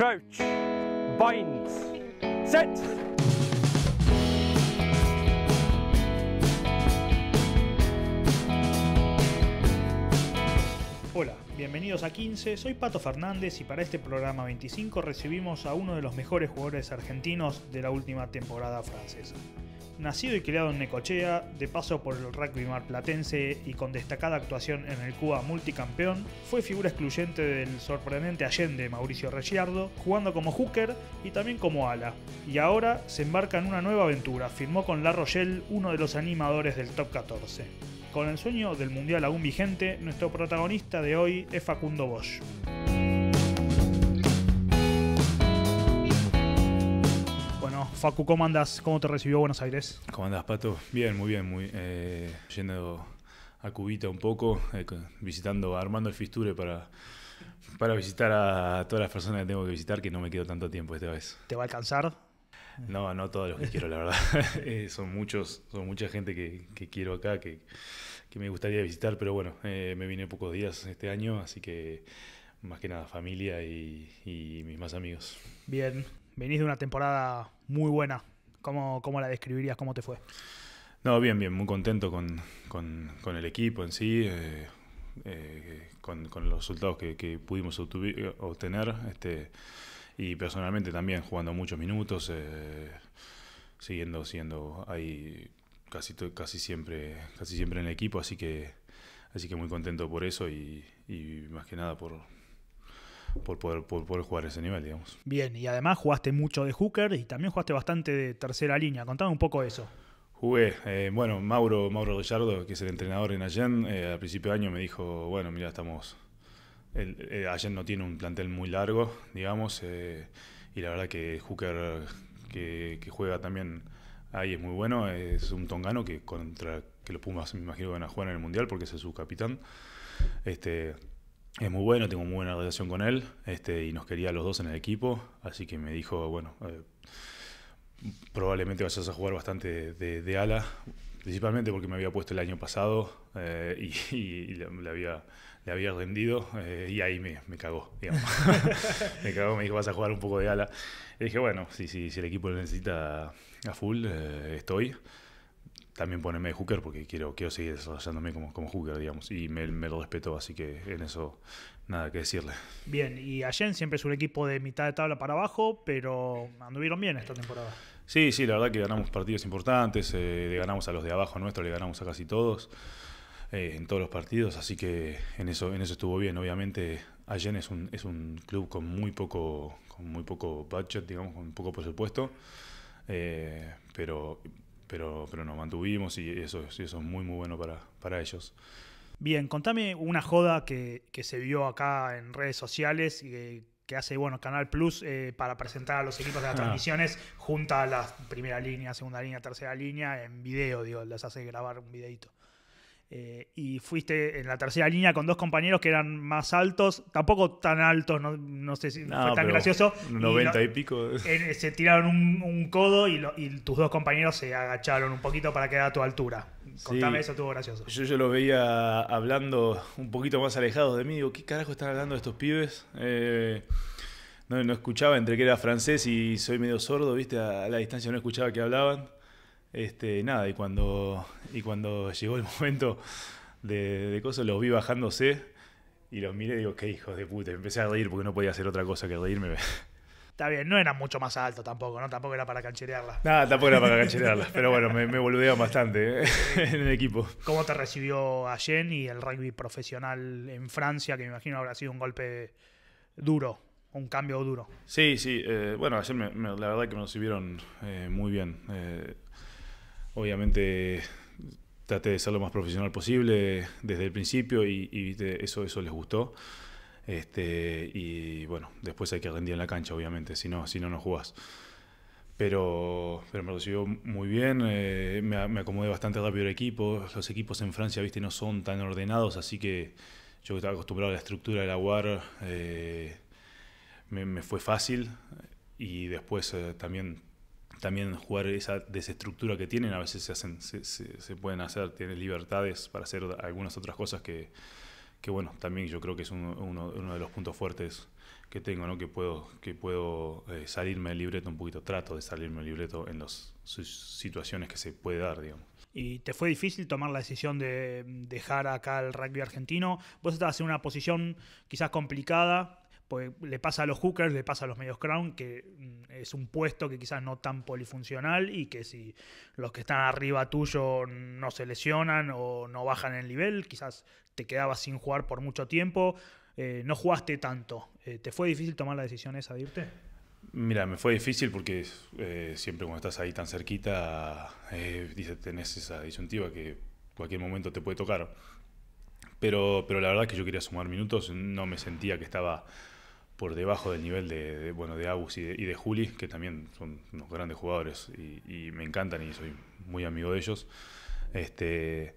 Crouch. Binds. Set. Hola, bienvenidos a 15, soy Pato Fernández y para este programa 25 recibimos a uno de los mejores jugadores argentinos de la última temporada francesa nacido y criado en Necochea, de paso por el rugby marplatense y con destacada actuación en el Cuba multicampeón, fue figura excluyente del sorprendente Allende Mauricio Reggiardo, jugando como hooker y también como ala. Y ahora se embarca en una nueva aventura, firmó con La Rochelle, uno de los animadores del Top 14. Con el sueño del Mundial aún vigente, nuestro protagonista de hoy es Facundo Bosch. Facu, ¿cómo andas? ¿Cómo te recibió Buenos Aires? ¿Cómo andas, Pato? Bien, muy bien, muy eh, yendo a Cubita un poco, eh, visitando, armando el Fisture para, para visitar a todas las personas que tengo que visitar, que no me quedo tanto tiempo esta vez. ¿Te va a alcanzar? No, no todos los que quiero, la verdad. Eh, son muchos, son mucha gente que, quiero acá, que, me gustaría visitar, pero bueno, me vine pocos días este año, así que más que nada familia y mis más amigos. Bien, venís de una temporada muy buena. ¿Cómo, cómo la describirías? ¿Cómo te fue? No, bien, bien, muy contento con, el equipo en sí, eh, eh, con, los resultados que, pudimos obtener, este, y personalmente también jugando muchos minutos, eh, siguiendo, siendo ahí casi, casi, siempre, casi siempre en el equipo, así que, así que muy contento por eso y más que nada por, por poder, por a jugar ese nivel, digamos. Bien, y además jugaste mucho de hooker y también jugaste bastante de tercera línea. Contame un poco eso. Jugué, eh, bueno, Mauro, Mauro Gallardo, que es el entrenador en Allen, eh, al principio de año me dijo, bueno, mira, estamos, el, eh, Allen no tiene un plantel muy largo, digamos, y la verdad que Hooker, que, juega también ahí, es muy bueno, es un tongano que contra que los Pumas me imagino van a jugar en el Mundial porque es el subcapitán. Este, es muy bueno, tengo muy buena relación con él este, y nos quería los dos en el equipo, así que me dijo, bueno, eh, probablemente vayas a jugar bastante de, ala, principalmente porque me había puesto el año pasado eh, y, le, había, rendido eh, y ahí me, me cagó, digamos. me cagó, me dijo, vas a jugar un poco de ala. Y dije, bueno, si, si, si el equipo lo necesita a full, estoy también ponerme de hooker porque quiero, quiero seguir desarrollándome como, como hooker, digamos. Y me, lo respetó, así que en eso nada que decirle. Bien, y Allen siempre es un equipo de mitad de tabla para abajo, pero anduvieron bien esta temporada. Sí, sí, la verdad que ganamos partidos importantes, eh, le ganamos a los de abajo nuestro, le ganamos a casi todos. Eh, en todos los partidos, así que en eso, en eso estuvo bien. Obviamente, Allen es un, es un club con muy poco, con muy poco budget, digamos, con poco presupuesto. Eh, pero pero, pero nos mantuvimos y eso, eso es muy, muy bueno para, ellos. Bien, contame una joda que, se vio acá en redes sociales que, que hace bueno Canal Plus eh, para presentar a los equipos de las ah. transmisiones, junta a la primera línea, segunda línea, tercera línea en video, digo, les hace grabar un videito. Eh, y fuiste en la tercera línea con dos compañeros que eran más altos, tampoco tan altos, no, sé si fue tan gracioso. 90 y, pico. Eh, se tiraron un, codo y, tus dos compañeros se agacharon un poquito para quedar a tu altura. Contame eso, estuvo gracioso. Yo, yo los veía hablando un poquito más alejados de mí, digo, ¿qué carajo están hablando estos pibes? Eh, no, escuchaba entre que era francés y soy medio sordo, viste, a la distancia no escuchaba que hablaban. Este, nada, y cuando, y cuando llegó el momento de, cosas, los vi bajándose y los miré y digo, qué hijos de puta. empecé a reír porque no podía hacer otra cosa que reírme. Está bien, no era mucho más alto tampoco, ¿no? Tampoco era para cancherearla. Nada, tampoco era para cancherearla. pero bueno, me, me bastante ¿eh? en el equipo. ¿Cómo te recibió ayer y el rugby profesional en Francia? Que me imagino habrá sido un golpe duro, un cambio duro. Sí, sí. Eh, bueno, ayer la verdad que me recibieron eh, muy bien obviamente traté de ser lo más profesional posible desde el principio y, eso, eso les gustó. Este, y bueno, después hay que rendir en la cancha, obviamente, si no, si no, no jugás. Pero, pero me recibió muy bien, eh, me, acomodé bastante rápido el equipo. Los equipos en Francia, viste, no son tan ordenados, así que yo que estaba acostumbrado a la estructura de la UAR, eh, me, fue fácil. Y después eh, también también jugar esa desestructura que tienen, a veces se, hacen, se, pueden hacer, tienen libertades para hacer algunas otras cosas que, que bueno, también yo creo que es uno, de los puntos fuertes que tengo, ¿no? que puedo, que puedo eh, salirme del libreto un poquito, trato de salirme del libreto en las situaciones que se puede dar, digamos. ¿Y te fue difícil tomar la decisión de mm, dejar acá el rugby argentino? Vos estabas en una posición quizás complicada, pues, le pasa a los hookers, le pasa a los medios crown, que mm, es un puesto que quizás no tan polifuncional y que si los que están arriba tuyo no se lesionan o no bajan el nivel, quizás te quedabas sin jugar por mucho tiempo, eh, no jugaste tanto. Eh, ¿Te fue difícil tomar la decisión esa de irte? Mira, me fue difícil porque eh, siempre cuando estás ahí tan cerquita, dice, tenés esa disyuntiva que cualquier momento te puede tocar. Pero, pero la verdad que yo quería sumar minutos, no me sentía que estaba por debajo del nivel de, bueno, de Abus y de, Juli, que también son unos grandes jugadores y, me encantan y soy muy amigo de ellos. Este,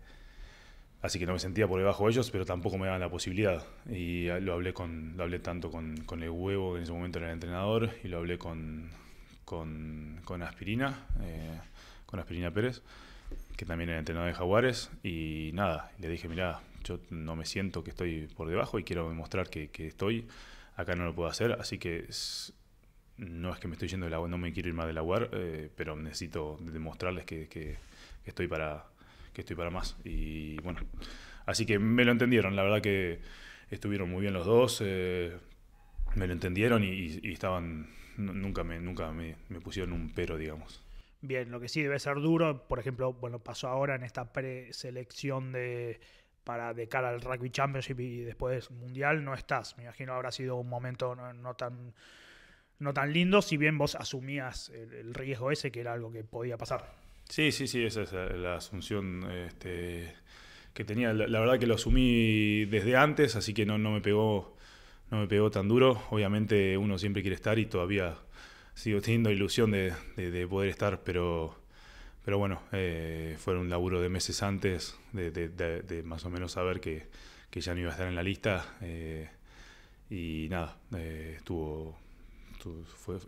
así que no me sentía por debajo de ellos, pero tampoco me daban la posibilidad. Y lo hablé, con, lo hablé tanto con, con el huevo, que en ese momento era el entrenador, y lo hablé con, con, con Aspirina, eh, con Aspirina Pérez, que también era entrenador de Jaguares, y nada, le dije, mira yo no me siento que estoy por debajo y quiero demostrar que, que estoy acá no lo puedo hacer, así que no es que me estoy yendo de la no me quiero ir más del agua, eh, pero necesito demostrarles que, estoy para, que estoy para más. Y bueno, así que me lo entendieron, la verdad que estuvieron muy bien los dos, eh, me lo entendieron y, estaban, nunca, me, nunca me, pusieron un pero, digamos. Bien, lo que sí debe ser duro, por ejemplo, bueno, pasó ahora en esta preselección de para de cara al Rugby Championship y después Mundial no estás. Me imagino habrá sido un momento no, tan no tan lindo, si bien vos asumías el, riesgo ese que era algo que podía pasar. Sí, sí, sí, esa es la, asunción este, que tenía. La, verdad que lo asumí desde antes, así que no, no, me pegó, no me pegó tan duro. Obviamente uno siempre quiere estar y todavía sigo teniendo ilusión de poder estar, pero pero bueno, eh, fue un laburo de meses antes de, más o menos saber que, ya no iba a estar en la lista. Eh, y nada, eh, estuvo,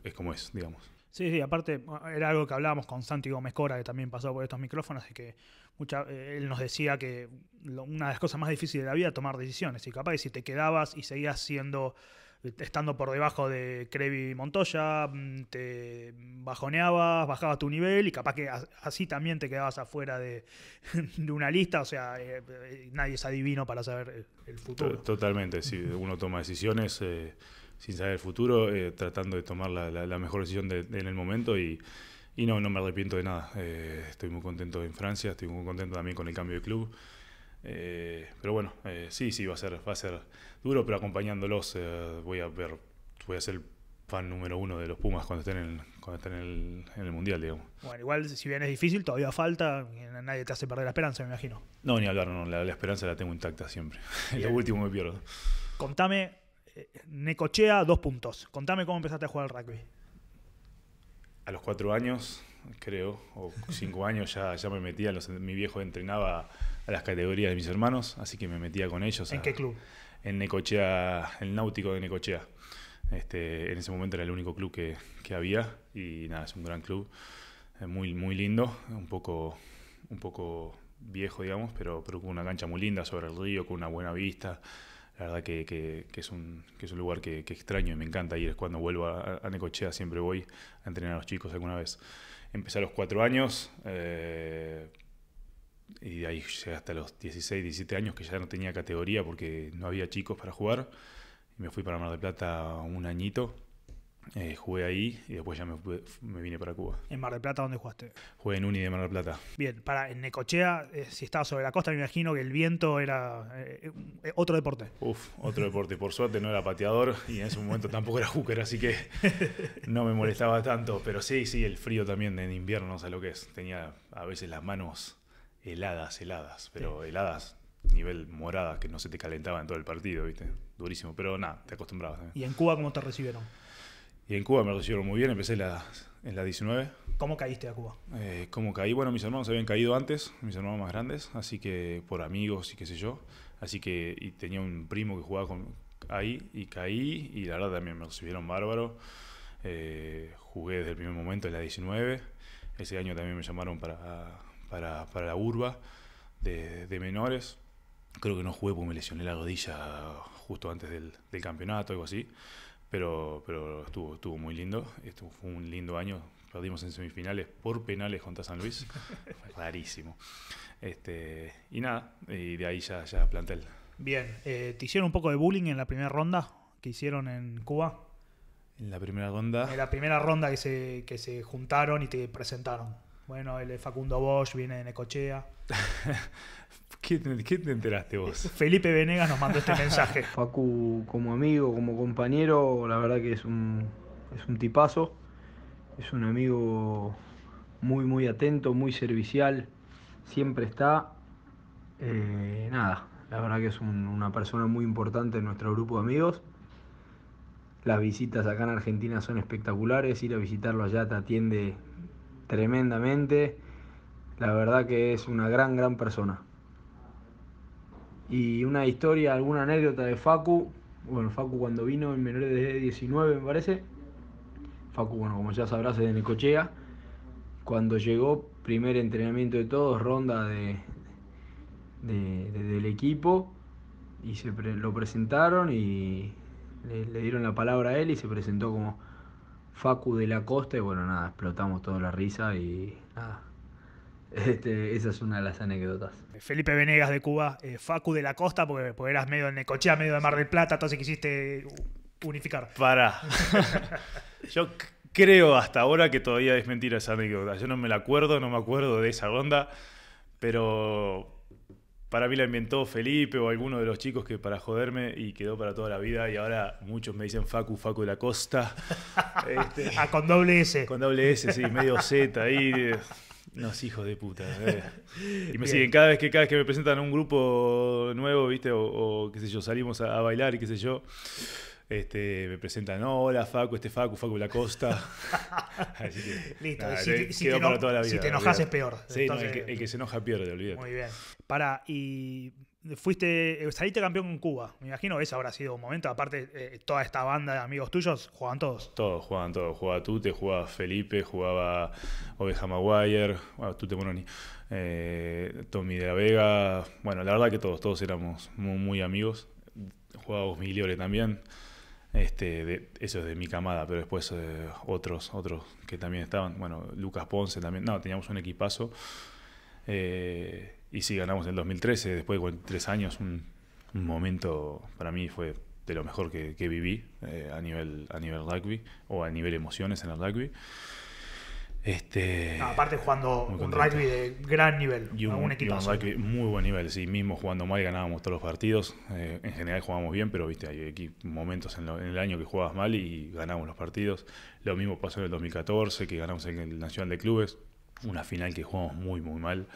es como es, digamos. Sí, sí, aparte era algo que hablábamos con Santi Gómez Cora, que también pasó por estos micrófonos, y que mucha, eh, él nos decía que una de las cosas más difíciles de la vida es tomar decisiones. Y capaz que si te quedabas y seguías siendo estando por debajo de Crevi Montoya, mm, te bajoneabas, bajabas tu nivel y capaz que así también te quedabas afuera de, una lista, o sea, eh, nadie es adivino para saber el futuro. Totalmente, sí, uno toma decisiones eh, sin saber el futuro, eh, tratando de tomar la, mejor decisión en el momento y... no, no me arrepiento de nada. estoy muy contento en Francia, estoy muy contento también con el cambio de club. Eh, pero bueno, eh, sí, sí, va a ser, va a ser duro, pero acompañándolos eh, voy a ver, voy a ser fan número uno de los Pumas cuando estén, en, el, Mundial, Bueno, igual si bien es difícil, todavía falta, nadie te hace perder la esperanza, me imagino. No, ni hablar, no, la, esperanza la tengo intacta siempre. Lo último me pierdo. Contame, Necochea, dos puntos. Contame cómo empezaste a jugar al rugby. A los cuatro años, creo, o cinco años, ya, ya me metía, mi viejo entrenaba a las categorías de mis hermanos, así que me metía con ellos. ¿En qué club? En Necochea, el Náutico de Necochea. Este, en ese momento era el único club que, que, había y nada, es un gran club, eh, muy, muy lindo, un poco, un poco viejo, digamos, pero, pero con una cancha muy linda sobre el río, con una buena vista. La verdad que, que, es, un, que es un lugar que, extraño y me encanta ir. Cuando vuelvo a, Necochea siempre voy a entrenar a los chicos alguna vez. Empecé a los cuatro años, eh, y ahí llegué hasta los 16, 17 años que ya no tenía categoría porque no había chicos para jugar. me fui para Mar del Plata un añito. Eh, jugué ahí y después ya me, vine para Cuba. ¿En Mar del Plata dónde jugaste? Jugué en Uni de Mar del Plata. Bien, para en Necochea, eh, si estaba sobre la costa, me imagino que el viento era eh, otro deporte. Uf, otro deporte. Por suerte no era pateador y en ese momento tampoco era hooker, así que no me molestaba tanto. Pero sí, sí, el frío también en invierno, no sé lo que es. Tenía a veces las manos heladas, heladas, pero heladas nivel morada que no se te calentaba en todo el partido, ¿viste? Durísimo, pero nada, te acostumbrabas. ¿Y en Cuba cómo te recibieron? Y en Cuba me recibieron muy bien, empecé la, en la 19. ¿Cómo caíste a Cuba? Eh, ¿Cómo caí? Bueno, mis hermanos habían caído antes, mis hermanos más grandes, así que por amigos y qué sé yo. Así que tenía un primo que jugaba con, ahí y caí y la verdad también me recibieron bárbaro. Eh, jugué desde el primer momento en la 19. Ese año también me llamaron para para, la urba de, menores. Creo que no jugué porque me lesioné la rodilla justo antes del, campeonato, algo así. Pero, pero estuvo, estuvo muy lindo. Estuvo, fue un lindo año. Perdimos en semifinales por penales contra San Luis. Rarísimo. Este, y nada, y de ahí ya, ya plantel. Bien, eh, ¿te hicieron un poco de bullying en la primera ronda que hicieron en Cuba? En la primera ronda. En la primera ronda que que se juntaron y te presentaron. Bueno, el Facundo Bosch viene de Necochea. ¿Qué, te enteraste vos? Felipe Venegas nos mandó este mensaje. Facu, como amigo, como compañero, la verdad que es un, es un tipazo. Es un amigo muy, muy atento, muy servicial. Siempre está. Eh, nada, la verdad que es una persona muy importante en nuestro grupo de amigos. Las visitas acá en Argentina son espectaculares. Ir a visitarlo allá te atiende tremendamente. La verdad que es una gran, gran persona. Y una historia, alguna anécdota de Facu. Bueno, Facu cuando vino en menores de 19, me parece. Facu, bueno, como ya sabrás, es de Necochea. Cuando llegó, primer entrenamiento de todos, ronda de, del equipo. Y se lo presentaron y le, le dieron la palabra a él y se presentó como Facu de la Costa y bueno, nada, explotamos toda la risa y nada. Este, esa es una de las anécdotas. Felipe Venegas de Cuba, eh, Facu de la Costa, porque, eras medio en Necochea, medio de Mar del Plata, entonces quisiste unificar. Para. Yo creo hasta ahora que todavía es mentira esa anécdota. Yo no me la acuerdo, no me acuerdo de esa onda, pero para mí la inventó Felipe o alguno de los chicos que para joderme y quedó para toda la vida y ahora muchos me dicen Facu, Facu de la Costa. Este, ah, con doble S. Con doble S, sí, medio Z ahí. Los hijos de puta. Eh. Y me siguen cada vez que cada vez que me presentan un grupo nuevo, ¿viste? O, qué sé yo, salimos a, a bailar y qué sé yo. Este, me presentan, hola Facu, este Facu, Facu La Costa. Listo, si, te, para te enojas es peor. el, que, se enoja pierde, olvídate. Muy bien. para y fuiste, eh, saliste campeón con Cuba. Me imagino ese habrá sido un momento. Aparte, eh, toda esta banda de amigos tuyos, ¿jugaban todos? Todos, jugaban todos. Jugaba Tute, jugaba Felipe, jugaba Oveja Maguire, bueno, Tute Moroni, eh, Tommy de la Vega. Bueno, la verdad que todos, todos éramos muy, amigos. Jugaba Libre también. Este, de, eso es de mi camada, pero después eh, otros, otros que también estaban. Bueno, Lucas Ponce también. No, teníamos un equipazo. Eh, y sí, ganamos en 2013, después de tres años, un, momento para mí fue de lo mejor que, viví eh, a, nivel, a nivel rugby o a nivel emociones en el rugby. Este, aparte jugando un rugby de gran nivel, y un, muy buen nivel, sí, mismo jugando mal ganábamos todos los partidos. Eh, en general jugamos bien, pero viste, hay momentos en, el año que jugabas mal y ganábamos los partidos. Lo mismo pasó en el 2014, que ganamos en el Nacional de Clubes, una final que jugamos muy, muy mal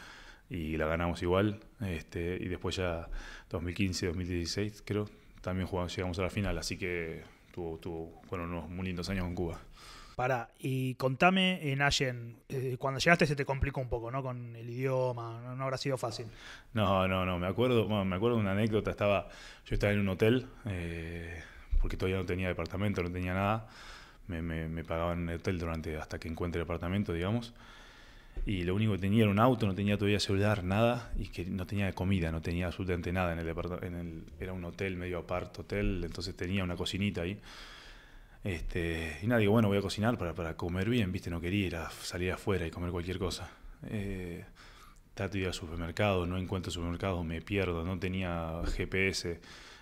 y la ganamos igual. Este, y después ya 2015, 2016, creo, también jugamos, llegamos a la final, así que tuvo, fueron unos muy lindos años en Cuba. Para, y contame, en eh, cuando llegaste se te complicó un poco, ¿no? Con el idioma, no, habrá sido fácil. No, no, no, me acuerdo, me acuerdo de una anécdota, estaba, yo estaba en un hotel, eh, porque todavía no tenía departamento, no tenía nada, me, me, pagaban en el hotel durante, hasta que encuentre el apartamento, digamos, y lo único que tenía era un auto, no tenía todavía celular, nada, y que no tenía comida, no tenía absolutamente nada en el departamento, era un hotel medio apart hotel, entonces tenía una cocinita ahí este, y nadie, bueno, voy a cocinar para, para comer bien, ¿viste? No quería ir a salir afuera y comer cualquier cosa. Eh, ir al supermercado, no encuentro supermercado, me pierdo, no tenía GPS.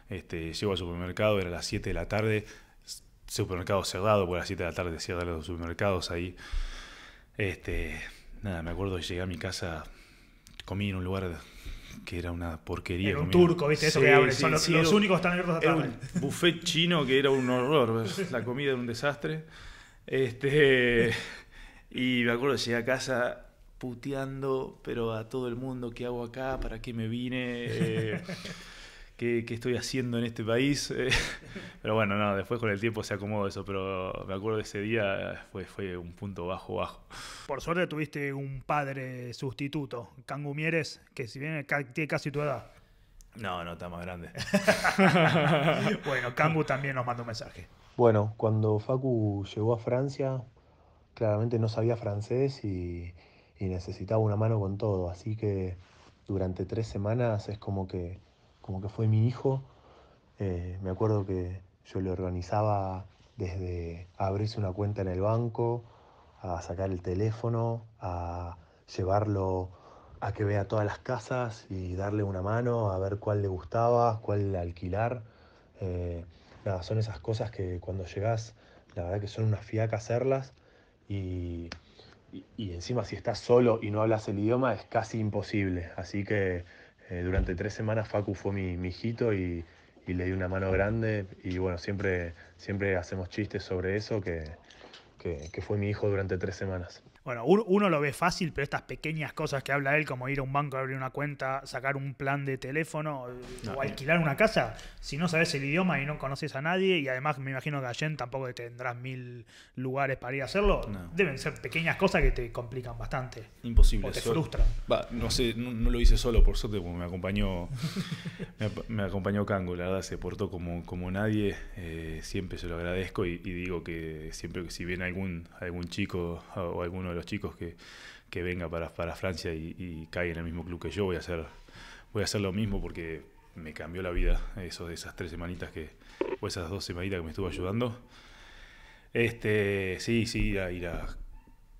Este, llego al supermercado, era las 7 de la tarde, supermercado cerrado, por las 7 de la tarde cierran los supermercados ahí. Este, nada, me acuerdo que llegué a mi casa, comí en un lugar que era una porquería. Era eh, un turco, ¿viste? Eso que abre. Son los, únicos están abiertos hasta buffet chino que era un horror. La comida era un desastre. Este, y me acuerdo, llegué a casa puteando, pero a todo el mundo, ¿qué hago acá? ¿Para qué me vine? Eh, ¿Qué, estoy haciendo en este país? Eh, pero bueno, no, después con el tiempo se acomodó eso, pero me acuerdo de ese día fue, fue un punto bajo, bajo. Por suerte tuviste un padre sustituto, Mieres, que si bien tiene casi tu edad. No, no, está más grande. bueno, Cangu también nos mandó un mensaje. Bueno, cuando Facu llegó a Francia, claramente no sabía francés y necesitaba una mano con todo, así que durante tres semanas es como que como que fue mi hijo. Eh, me acuerdo que yo le organizaba desde abrirse una cuenta en el banco, a sacar el teléfono, a llevarlo a que vea todas las casas y darle una mano, a ver cuál le gustaba, cuál alquilar. Eh, nada, son esas cosas que cuando llegas la verdad que son una fiaca hacerlas y encima si estás solo y no hablas el idioma es casi imposible. Así que eh, durante tres semanas Facu fue mi, hijito y, y, le di una mano grande y bueno, siempre, siempre hacemos chistes sobre eso, que fue mi hijo durante tres semanas. Bueno, uno lo ve fácil, pero estas pequeñas cosas que habla él, como ir a un banco, abrir una cuenta, sacar un plan de teléfono o eh. alquilar una casa, si no sabes el idioma y no conoces a nadie, y además me imagino que Jen tampoco tendrás mil lugares para ir a hacerlo, deben ser pequeñas cosas que te complican bastante. Imposible. O te frustran. no sé, no, lo hice solo, por suerte, porque me acompañó, me, acompañó Cango, la verdad, se portó como, como nadie, eh, siempre se lo agradezco y, digo que siempre que si viene algún, algún chico o alguno los chicos que, que venga para, para Francia y, y, en el mismo club que yo, voy a hacer, voy a hacer lo mismo porque me cambió la vida eso, de esas tres semanitas que, o esas dos semanitas que me estuvo ayudando. Este, sí, sí, ir a, ir a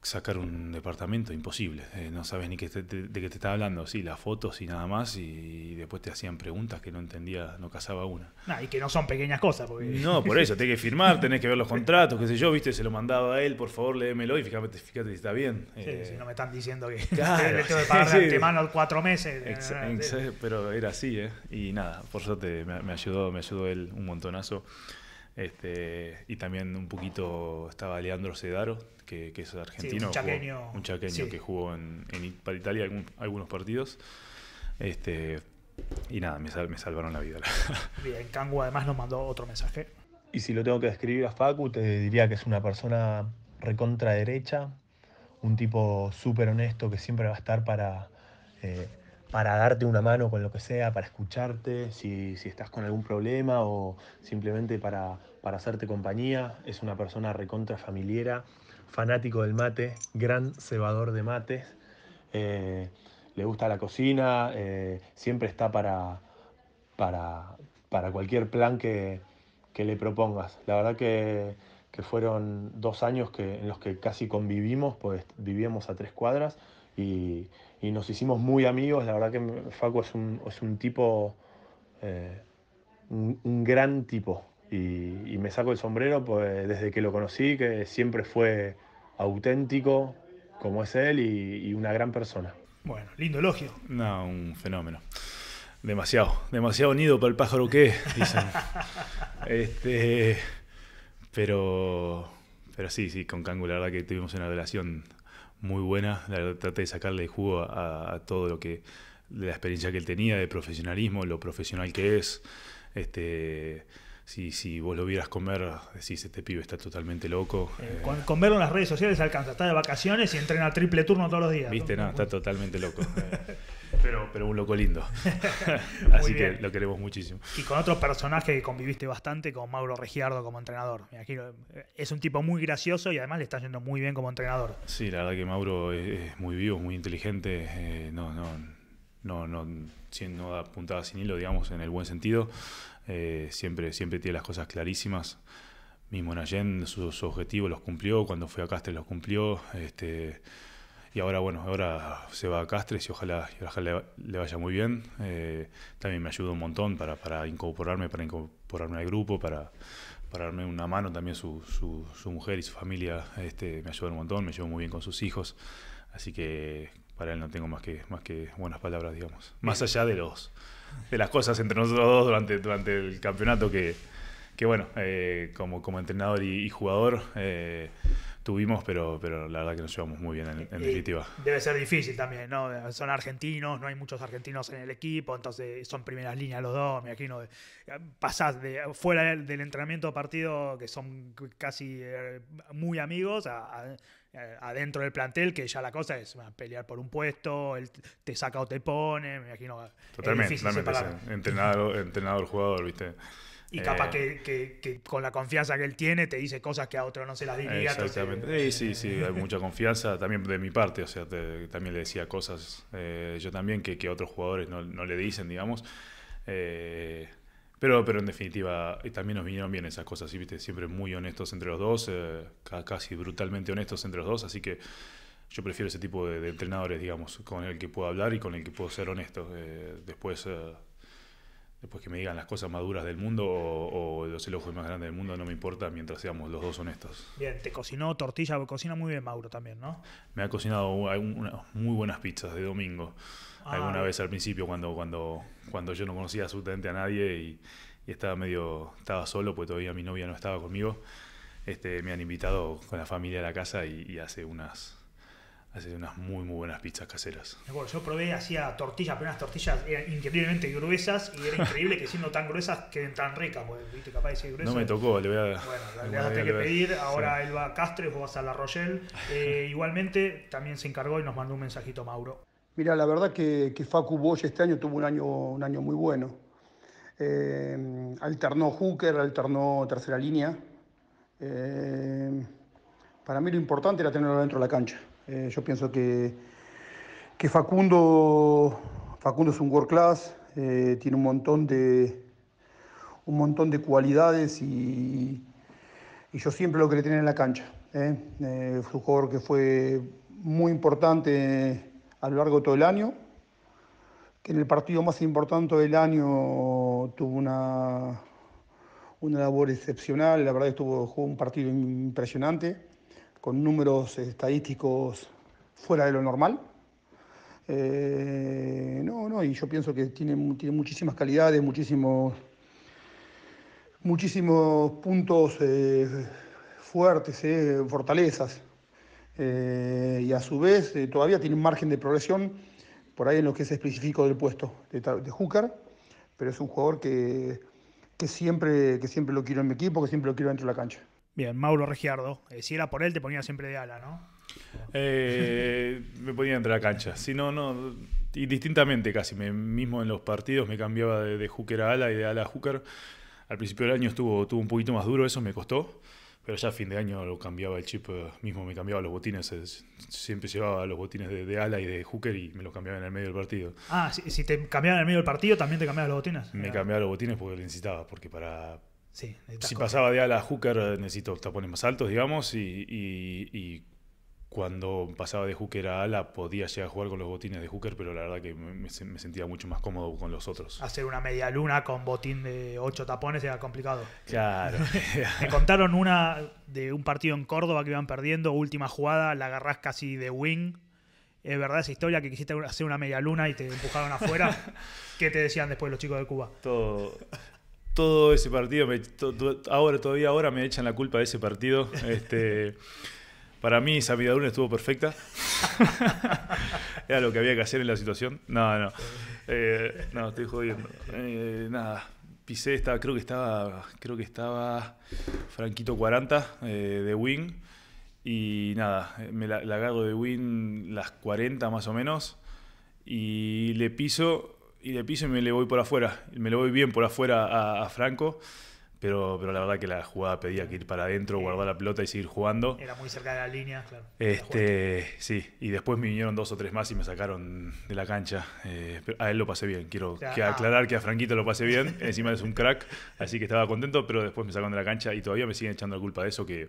sacar un departamento, imposible. Eh, no sabes ni qué de qué te estaba hablando. Sí, las fotos y nada más. Y, después te hacían preguntas que no entendía, no casaba una. y que no son pequeñas cosas. No, por eso, tenés que firmar, tenés que ver los contratos, qué sé yo, viste, se lo mandaba a él, por favor, léemelo y fíjate, fíjate si está bien. Eh. si no me están diciendo que claro, le tengo que pagar de antemano cuatro meses. pero era así, ¿eh? Y nada, por suerte me, me, ayudó, me ayudó él un montonazo. Este, y también un poquito estaba Leandro Sedaro, que, es argentino. un chaqueño. un chaqueño que jugó en, para Italia algunos partidos. Este, y nada, me, salvaron la vida. Bien, Kangu además nos mandó otro mensaje. Y si lo tengo que describir a Facu, te diría que es una persona recontra derecha, un tipo súper honesto que siempre va a estar para eh, para darte una mano con lo que sea, para escucharte, si, estás con algún problema o simplemente para, hacerte compañía. Es una persona recontra fanático del mate, gran cebador de mates. Eh, le gusta la cocina, eh, siempre está para, para, cualquier plan que, le propongas. La verdad que, fueron dos años que, en los que casi convivimos, pues vivíamos a tres cuadras y, nos hicimos muy amigos. La verdad que Facu es un, es un tipo, eh, un, gran tipo. Y, me saco el sombrero pues, desde que lo conocí, que siempre fue auténtico como es él y, una gran persona. Bueno, lindo elogio. No, un fenómeno. Demasiado, demasiado nido para el pájaro que dicen. este, pero, pero sí, sí, con Cango la verdad que tuvimos una relación muy buena. trata de sacarle jugo a, todo lo que, de la experiencia que él tenía, de profesionalismo, lo profesional que es. Este, si, si vos lo vieras comer, decís, este pibe está totalmente loco. Eh, con, verlo en las redes sociales alcanza, está de vacaciones y entrena triple turno todos los días. Viste, no está totalmente loco. pero, un loco lindo. Así que lo queremos muchísimo. Y con otro personaje que conviviste bastante, con Mauro Regiardo como entrenador. Eh, es un tipo muy gracioso y además le está yendo muy bien como entrenador. Sí, la verdad que Mauro es, muy vivo, muy inteligente. Eh, no, no, no, da puntadas sin hilo, digamos, en el buen sentido. Eh, siempre, siempre tiene las cosas clarísimas. Mismo Nayen, sus, objetivos los cumplió, cuando fue a Castel los cumplió. Este, y ahora, bueno, ahora se va a Castres y ojalá, le, vaya muy bien. Eh, también me ayudó un montón para, incorporarme, para incorporarme al grupo, para, darme una mano también su, mujer y su familia. Este, me ayudó un montón, me llevo muy bien con sus hijos. Así que para él no tengo más que, más que buenas palabras, digamos. Más allá de los de las cosas entre nosotros dos durante, durante el campeonato que, que bueno, eh, como, como entrenador y, jugador, eh, tuvimos, pero, pero la verdad que nos llevamos muy bien en, definitiva. Debe ser difícil también, ¿no? Son argentinos, no hay muchos argentinos en el equipo, entonces son primeras líneas los dos, me imagino. Pasás de, fuera del entrenamiento partido, que son casi eh, muy amigos, eh, adentro del plantel, que ya la cosa es pelear por un puesto, él te saca o te pone, me imagino. Totalmente, entrenador, entrenador, jugador, ¿viste? Y capaz eh, que, con la confianza que él tiene te dice cosas que a otro no se las diría. Exactamente. Eh, sí, sí, sí, hay mucha confianza también de mi parte. O sea, también le decía cosas eh, yo también que, que otros jugadores no, le dicen, digamos. pero, pero en definitiva, también nos vinieron bien esas cosas. Siempre muy honestos entre los dos, casi brutalmente honestos entre los dos. Así que yo prefiero ese tipo de, de, entrenadores, digamos, con el que puedo hablar y con el que puedo ser honesto. después Después que me digan las cosas más duras del mundo o, los elogios más grandes del mundo, no me importa mientras seamos los dos honestos. Bien, te cocinó tortilla, cocina muy bien Mauro también, ¿no? Me ha cocinado muy buenas pizzas de domingo. Ah, Alguna vez al principio, cuando, cuando, cuando yo no conocía absolutamente a nadie y, estaba medio estaba solo, pues todavía mi novia no estaba conmigo, este, me han invitado con la familia a la casa y hace unas hace unas muy, muy buenas pizzas caseras. yo probé, hacía tortillas, pero unas tortillas increíblemente gruesas y era increíble que siendo tan gruesas queden tan ricas, porque viste, capaz de ser gruesas. No me tocó, le voy a... Bueno, le a que pedir, ahora él va a Castres, vos vas a La eh, igualmente, también se encargó y nos mandó un mensajito Mauro. Mira, la verdad que, Facu Bosch este año tuvo un año, un año muy bueno. Eh, alternó hooker, alternó tercera línea. Eh, para mí lo importante era tenerlo dentro de la cancha. Eh, yo pienso que, Facundo, Facundo es un world class, eh, tiene un montón de, un montón de cualidades y, yo siempre lo que le tiene en la cancha. ¿eh? fue un jugador que fue muy importante a lo largo de todo el año, que en el partido más importante del año tuvo una, labor excepcional, la verdad estuvo, jugó un partido impresionante con números estadísticos fuera de lo normal. Eh, no, no, y yo pienso que tiene, muchísimas calidades, muchísimos, muchísimos puntos eh, fuertes, eh, fortalezas. y a su vez todavía tiene un margen de progresión por ahí en lo que es específico del puesto de, de Hooker, pero es un jugador que, siempre, que siempre lo quiero en mi equipo, que siempre lo quiero dentro de la cancha. Bien, Mauro Regiardo. Eh, si era por él, te ponía siempre de ala, ¿no? Eh, me ponía entre la cancha. Si no, no. Y distintamente casi. mismo en los partidos me cambiaba de, hooker a ala y de ala a hooker. Al principio del año estuvo, un poquito más duro, eso me costó. Pero ya a fin de año lo cambiaba el chip, eh, mismo me cambiaba los botines. Siempre llevaba los botines de, ala y de hooker y me los cambiaba en el medio del partido. Ah, si, si te cambiaban en el medio del partido, también te cambiaban los botines. Me cambiaba los botines porque lo necesitaba, porque para, si pasaba de ala a hooker, eh, necesito tapones más altos, digamos, y, cuando pasaba de hooker a ala podía llegar a jugar con los botines de hooker, pero la verdad que me, sentía mucho más cómodo con los otros. Hacer una media luna con botín de ocho tapones era complicado. Claro. me contaron una de un partido en Córdoba que iban perdiendo, última jugada, la agarrás casi de wing. ¿Es verdad esa historia que quisiste hacer una media luna y te empujaron afuera? ¿Qué te decían después los chicos de Cuba? Todo todo ese partido, ahora todavía ahora me echan la culpa de ese partido. Este, para mí esa estuvo perfecta. Era lo que había que hacer en la situación. No, no. Eh, no, estoy jodiendo. Eh, nada. Pisé, esta creo que estaba. Creo que estaba Franquito 40 eh, de Wing. Y nada, me la, la agarro de wing las 40 más o menos. Y le piso y de piso me le voy por afuera. Me le voy bien por afuera a, Franco. Pero, pero, la verdad que la jugada pedía que ir para adentro, guardar la pelota y seguir jugando. Era muy cerca de la línea, claro. Este, sí, y después me vinieron dos o tres más y me sacaron de la cancha. Eh, a él lo pasé bien, quiero ah. aclarar que a Franquito lo pasé bien, encima es un crack, así que estaba contento, pero después me sacaron de la cancha y todavía me siguen echando la culpa de eso que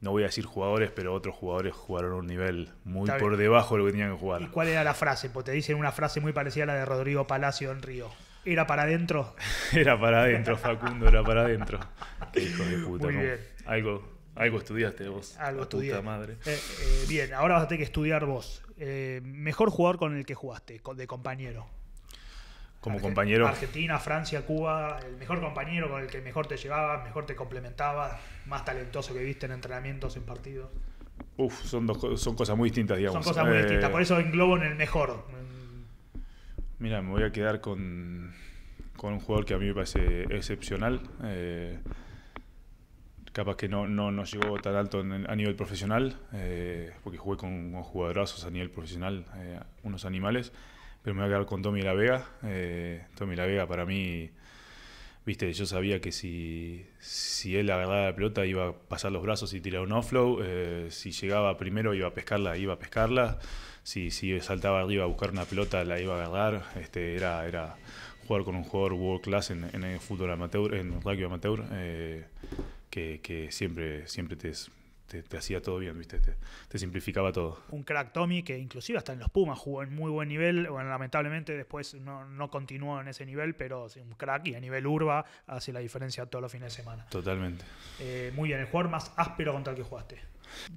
no voy a decir jugadores, pero otros jugadores jugaron un nivel muy por debajo de lo que tenían que jugar. ¿Y cuál era la frase? Pues te dicen una frase muy parecida a la de Rodrigo Palacio en Río. ¿Era para adentro? era para adentro, Facundo, era para adentro. hijo de puta, bien. Algo, algo estudiaste vos. Algo estudiaste madre. Eh, eh, bien, ahora vas a tener que estudiar vos. Eh, mejor jugador con el que jugaste, de compañero como compañero. Argentina, Francia, Cuba, el mejor compañero con el que mejor te llevabas, mejor te complementabas, más talentoso que viste en entrenamientos, en partidos. Uf, son, son cosas muy distintas, digamos. Son cosas muy eh, distintas, por eso englobo en el mejor. Mira, me voy a quedar con, un jugador que a mí me parece excepcional. Eh, capaz que no, no, llegó tan alto a nivel profesional, eh, porque jugué con, con, jugadorazos a nivel profesional, unos animales pero me voy a quedar con Tommy La Vega. Eh, Tommy La Vega para mí, viste, yo sabía que si, si él agarraba la pelota iba a pasar los brazos y tirar un off eh, si llegaba primero iba a pescarla, iba a pescarla, si, si saltaba arriba a buscar una pelota la iba a agarrar, este, era, era jugar con un jugador world class en, el fútbol amateur, en el rugby amateur, eh, que, que, siempre, siempre te es te, hacía todo bien, ¿viste? Te, simplificaba todo. Un crack Tommy que inclusive hasta en los Pumas jugó en muy buen nivel, bueno, lamentablemente después no, continuó en ese nivel, pero un crack y a nivel urba hace la diferencia todos los fines de semana. Totalmente. Eh, muy bien, el jugador más áspero contra el que jugaste.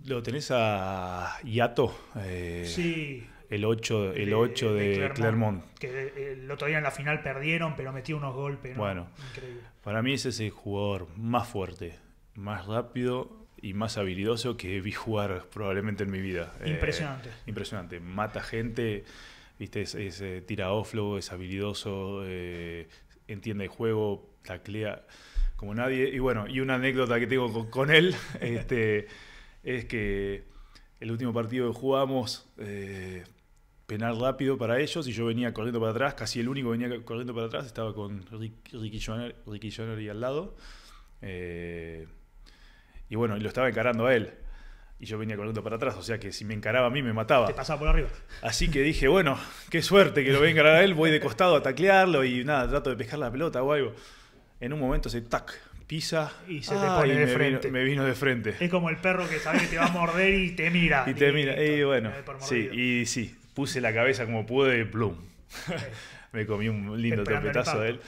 Lo tenés a Yato. Eh, sí el 8, el 8 de, Clermont, Que eh, el otro día en la final perdieron, pero metió unos golpes. Bueno, Increíble. para mí ese es el jugador más fuerte, más rápido, y más habilidoso que vi jugar probablemente en mi vida. Eh, impresionante. impresionante. Mata gente, ¿viste? Es, eh, tira offload, es habilidoso, eh, entiende el juego, taclea como nadie. Y bueno, y una anécdota que tengo con, él este, es que el último partido que jugamos, penal rápido para ellos, y yo venía corriendo para atrás, casi el único venía corriendo para atrás, estaba con Ricky, Ricky, y al lado. Eh, y bueno, lo estaba encarando a él. Y yo venía corriendo para atrás, o sea que si me encaraba a mí me mataba. Te pasaba por arriba. Así que dije, bueno, qué suerte que lo voy a encarar a él, voy de costado a taclearlo y nada, trato de pescar la pelota o algo. En un momento se tac, pisa y se te pone de me frente. Vino, me vino de frente. Es como el perro que sabe que te va a morder y te mira. Y te mira, y, bueno. Sí, y sí, puse la cabeza como pude y plum. me comí un lindo tropetazo de él.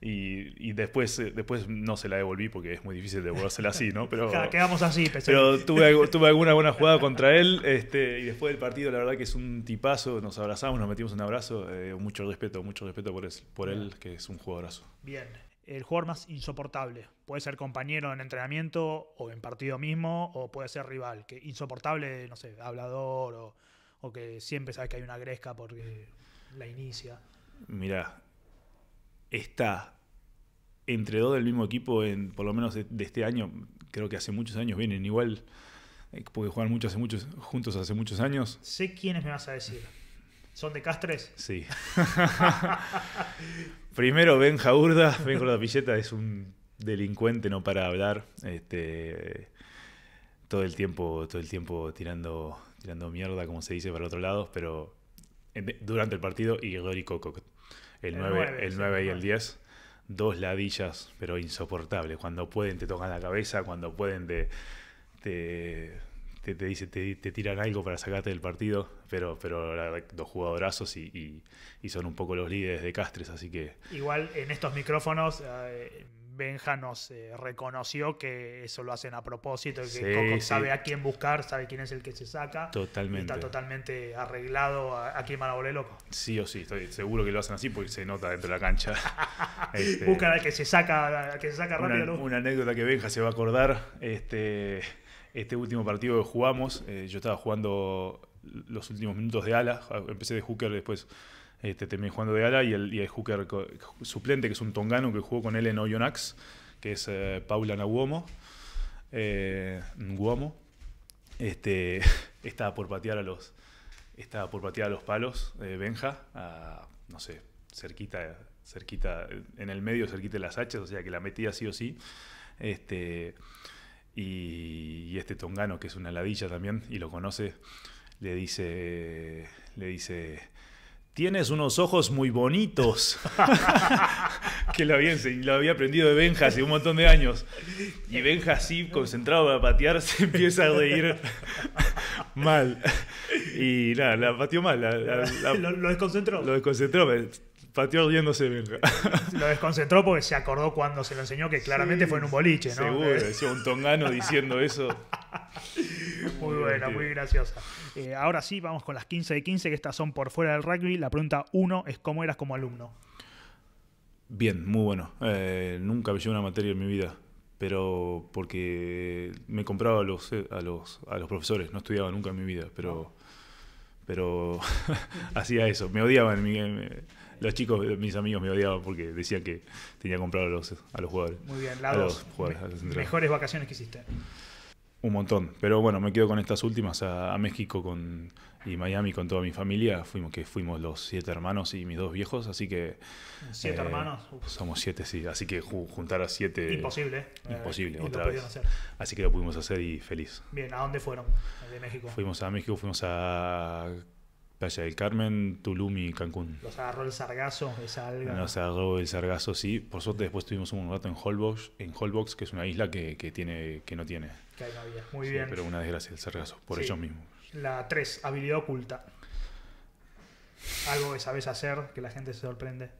Y, después, eh, después no se la devolví porque es muy difícil devolvérsela así, ¿no? Pero, quedamos así, Pero tuve, alguna buena jugada contra él este, y después del partido, la verdad que es un tipazo, nos abrazamos, nos metimos un abrazo, eh, mucho respeto, mucho respeto por, él, por él, que es un jugadorazo. Bien, el jugador más insoportable, puede ser compañero en entrenamiento o en partido mismo o puede ser rival, que insoportable, no sé, hablador o, que siempre sabe que hay una gresca porque la inicia. Mira, está entre dos del mismo equipo, en, por lo menos de, este año, creo que hace muchos años vienen igual, eh, porque juegan mucho, hace muchos, juntos hace muchos años. Sé quiénes me vas a decir. ¿Son de Castres? Sí. Primero Ben Jaurda. Ben Jaurda Pilleta es un delincuente, no para hablar. Este, todo el tiempo, todo el tiempo tirando, tirando mierda, como se dice, para otro lado, pero durante el partido y Rory Coco. El, 9, el 9 y el 10. Dos ladillas, pero insoportables. Cuando pueden te tocan la cabeza, cuando pueden te, te, dice, te, tiran algo para sacarte del partido, pero, pero dos jugadorazos y, y, son un poco los líderes de Castres, así que... Igual en estos micrófonos eh, Benja nos eh, reconoció que eso lo hacen a propósito, que Coco sabe a quién buscar, sabe quién es el que se saca. Totalmente. está totalmente arreglado a, quién loco. Sí o sí, estoy seguro que lo hacen así porque se nota dentro de la cancha. Este, Buscan al que se saca, que se rápido. Una, anécdota que Benja se va a acordar. Este, este último partido que jugamos, eh, yo estaba jugando los últimos minutos de ala, empecé de hooker, después este, jugando de ala, y el, y hooker suplente, que es un tongano que jugó con él en Oyonax, que es eh, Paula eh, Nguomo. Este, estaba por patear a los, estaba por patear a los palos, eh, Benja, no sé, cerquita, cerquita, en el medio, cerquita de las hachas, o sea que la metía sí o sí. Este, y, este tongano, que es una ladilla también, y lo conoce, le dice, le dice, Tienes unos ojos muy bonitos. que lo había, aprendido de Benja hace un montón de años. Y Benja así, concentrado para patear, se empieza a reír mal. Y nada, la pateó mal. lo, desconcentró. Lo desconcentró. Eh, pateó riéndose Benja. lo desconcentró porque se acordó cuando se lo enseñó que claramente fue en un boliche, ¿no? Seguro, eh. decía un tongano diciendo eso muy, muy graciosa. Eh, ahora sí, vamos con las 15 de 15, que estas son por fuera del rugby. La pregunta 1 es: ¿cómo eras como alumno? Bien, muy bueno. Eh, nunca me una materia en mi vida, pero porque me compraba a los, eh, a los, a los profesores, no estudiaba nunca en mi vida, pero, pero hacía eso. Me odiaban, los chicos, mis amigos me odiaban porque decían que tenía que comprar a los, a los jugadores. Muy bien, la mejores vacaciones que hiciste un montón. Pero bueno, me quedo con estas últimas, a, México con, y Miami con toda mi familia, fuimos que fuimos los siete hermanos y mis dos viejos, así que... Siete eh, hermanos. Somos siete, sí, así que juntar a siete... Imposible. Eh, imposible, otra vez. Así que lo pudimos hacer y feliz. Bien, ¿a dónde fueron? De México. Fuimos a México, fuimos a... Playa del Carmen, Tulum y Cancún. Los agarró el sargazo, esa alga. Nos agarró el sargazo, sí. Por suerte después tuvimos un rato en Holbox, en Holbox que es una isla que, que tiene, que no tiene muy bien. Pero una desgracia el sargazo, por ellos mismos. La 3, habilidad oculta. Algo que sabes hacer que la gente se sorprende.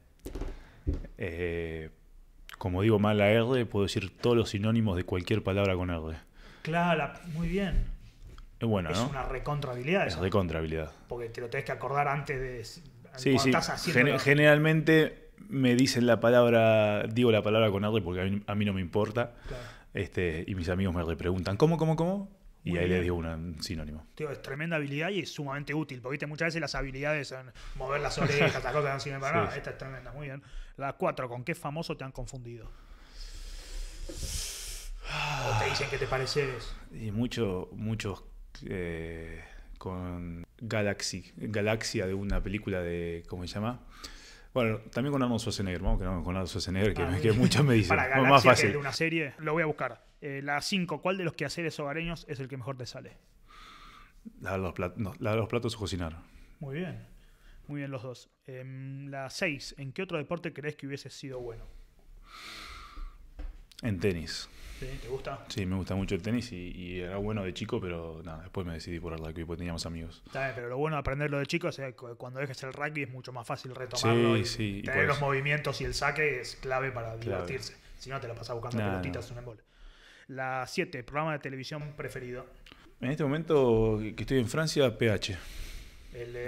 Eh, como digo mal la R, puedo decir todos los sinónimos de cualquier palabra con R. Claro, muy bien. bueno, es una recontrabilidad. Es recontrabilidad. Porque te lo tenés que acordar antes de. Sí, sí. Generalmente me dicen la palabra, digo la palabra con R porque a mí, a mí no me importa. Claro este, y mis amigos me repreguntan, ¿cómo, cómo, cómo? Y ahí les digo un sinónimo. Tío, es tremenda habilidad y es sumamente útil. Porque muchas veces las habilidades En mover las orejas, Las cosas no Esta es tremenda, muy bien. Las cuatro, ¿con qué famoso te han confundido? ¿O te dicen que te pareces? Y muchos muchos eh, con Galaxy, Galaxia de una película de, ¿cómo se llama? Bueno, también con Arnold Schwarzenegger, vamos ¿no? con Arnold Schwarzenegger, que, es que muchas me dicen. Para más fácil. una serie, lo voy a buscar. Eh, la 5, ¿cuál de los quehaceres hogareños es el que mejor te sale? La de los, platos, los platos o cocinar. Muy bien, muy bien los dos. Em, la 6, ¿en qué otro deporte crees que hubiese sido bueno? En tenis. ¿Sí? ¿Te gusta? Sí, me gusta mucho el tenis y, era bueno de chico, pero nada, después me decidí por el rugby porque teníamos amigos. pero lo bueno de aprenderlo de chico es que eh, cuando dejes el rugby es mucho más fácil retomarlo. y tener los movimientos y el saque es clave para divertirse. Si no, te lo pasas buscando pelotitas en un embol La 7, programa de televisión preferido. En este momento que estoy en Francia, PH.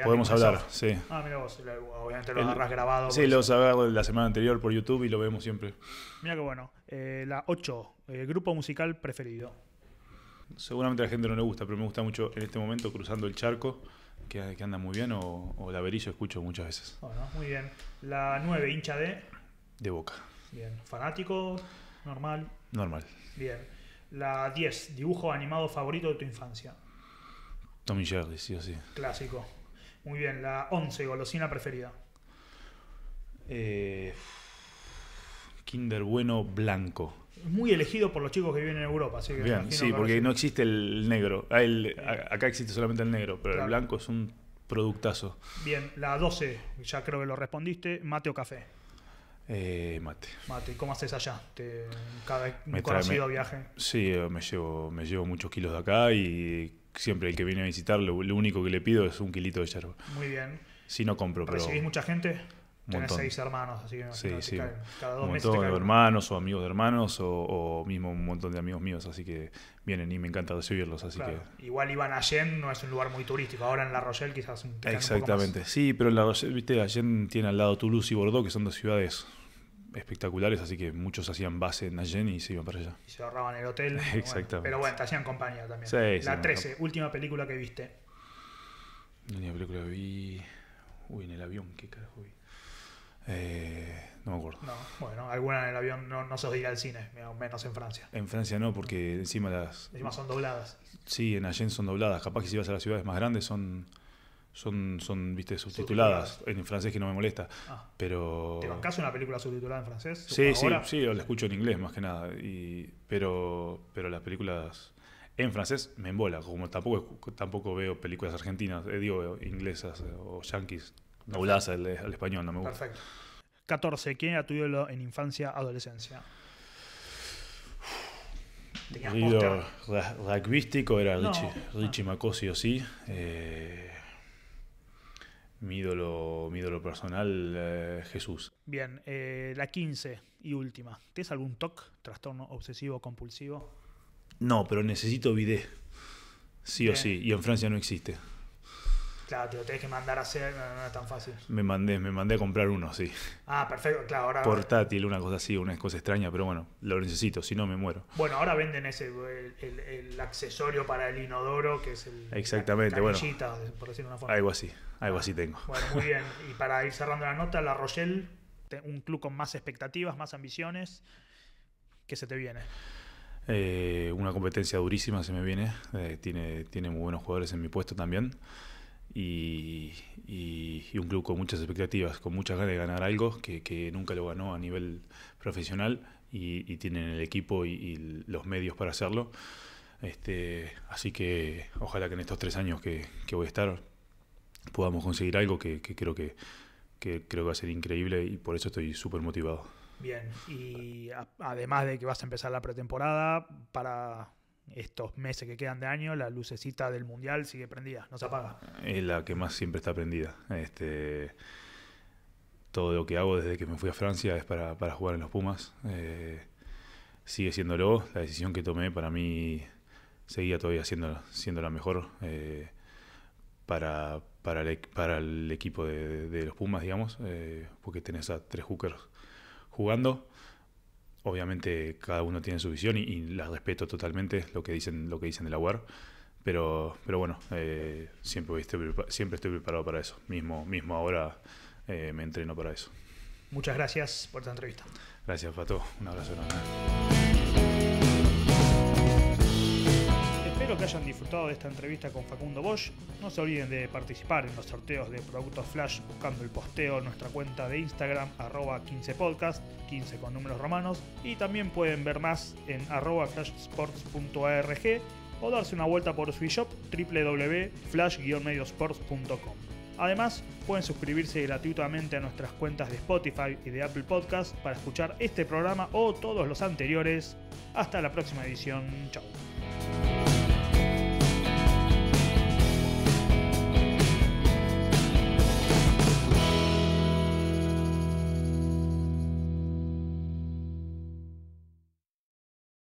Podemos hablar, sí. Ah, mira vos, obviamente lo el, grabado. Sí, lo ver la semana anterior por YouTube y lo vemos siempre. Mira qué bueno. Eh, la 8, eh, grupo musical preferido. Seguramente a la gente no le gusta, pero me gusta mucho en este momento Cruzando el Charco, que, anda muy bien, o, o La Berillo escucho muchas veces. Bueno, muy bien. La 9, hincha de... De Boca. Bien. Fanático, normal. Normal. Bien. La 10, dibujo animado favorito de tu infancia. Tommy Jerry, sí o sí. Clásico. Muy bien. La 11, golosina preferida. Eh Kinder Bueno blanco. Muy elegido por los chicos que vienen en Europa, así Bien, sí, porque no existe el negro. Ah, eh, acá existe solamente el negro, pero el blanco es un productazo. Bien, la 12, ya creo que lo respondiste, mate o café. Eh, mate. Mate, ¿cómo haces allá? ¿Te, cada me conocido viaje. Sí, eh, me llevo, me llevo muchos kilos de acá y siempre el que viene a visitar, lo, único que le pido es un kilito de yerba. Muy bien. Si no compro, ¿Recibís pero. mucha gente? Tiene seis hermanos, así que cada dos un montón meses de hermanos o amigos de hermanos o, mismo un montón de amigos míos, así que vienen y me encanta recibirlos. Así claro. que... Igual a Allen no es un lugar muy turístico, ahora en La Rochelle quizás. Exactamente, un sí, pero en La Rochelle, viste, Allen tiene al lado Toulouse y Bordeaux, que son dos ciudades espectaculares, así que muchos hacían base en Allen y se iban para allá. Y se ahorraban el hotel. Exactamente. pero bueno, te hacían compañía también. La trece 13, última película que viste. La última película que vi. Uy, en el avión, qué carajo vi. Eh, no me acuerdo. bueno, alguna en el avión no, se os ir al cine, menos en Francia. En Francia no, porque encima las. Encima son dobladas. Sí, en Allen son dobladas. Capaz que si vas a las ciudades más grandes son. Son, son viste, subtituladas. En francés que no me molesta. Ah. Pero. ¿Te bancas una película subtitulada en francés? Sí, sí, sí, la escucho en inglés más que nada. Y, pero, pero las películas en francés me embola. Como tampoco, tampoco veo películas argentinas, eh, digo, inglesas eh, o yanquis no, al, el español, no me gusta. Perfecto. 14. ¿Quién era tu ídolo en infancia, adolescencia? Mi ídolo rugbyístico era Richie, Richie Macosi o sí. mi, ídolo, personal, eh, Jesús. Bien, eh, la 15 y última. ¿Tienes algún TOC, trastorno obsesivo compulsivo? No, pero necesito vide Sí o sí. Y en Francia no existe. Claro, te lo tenés que mandar a hacer, no, es tan fácil. Me mandé, me mandé a comprar uno, sí. Ah, perfecto, claro. Portátil, una cosa así, una cosa extraña, pero bueno, lo necesito, si no me muero. Bueno, ahora venden ese, el, accesorio para el inodoro, que es el... Exactamente, bueno. por decirlo de una forma. Algo así, algo así tengo. Bueno, muy bien. Y para ir cerrando la nota, La Rochelle, un club con más expectativas, más ambiciones, ¿qué se te viene? Eh, una competencia durísima se me viene, eh, tiene, tiene muy buenos jugadores en mi puesto también y, un club con muchas expectativas, con muchas ganas de ganar algo que, nunca lo ganó a nivel profesional y, tienen el equipo y, los medios para hacerlo. Este, así que ojalá que en estos tres años que, voy a estar podamos conseguir algo que, creo que, creo que va a ser increíble y por eso estoy súper motivado. Bien, y además de que vas a empezar la pretemporada, para estos meses que quedan de año, la lucecita del mundial sigue prendida, no se apaga. Es la que más siempre está prendida. Este, todo lo que hago desde que me fui a Francia es para, jugar en los Pumas. Eh, sigue siéndolo. La decisión que tomé para mí seguía todavía siendo, siendo la mejor eh, para, el, equipo de, de los Pumas, digamos, eh, porque tenés a tres hookers jugando obviamente cada uno tiene su visión y, las respeto totalmente lo que dicen, lo que dicen de la UAR, Pero, pero bueno, eh, siempre, estoy, siempre estoy preparado para eso. Mismo, mismo ahora eh, me entreno para eso. Muchas gracias por esta entrevista. Gracias, Pato. Un abrazo enorme. que hayan disfrutado de esta entrevista con Facundo Bosch. No se olviden de participar en los sorteos de productos Flash buscando el posteo en nuestra cuenta de Instagram arroba 15podcast, 15 con números romanos. Y también pueden ver más en arroba flashsports.org o darse una vuelta por su shop www.flash-mediosports.com. Además, pueden suscribirse gratuitamente a nuestras cuentas de Spotify y de Apple Podcast para escuchar este programa o todos los anteriores. Hasta la próxima edición. Chao.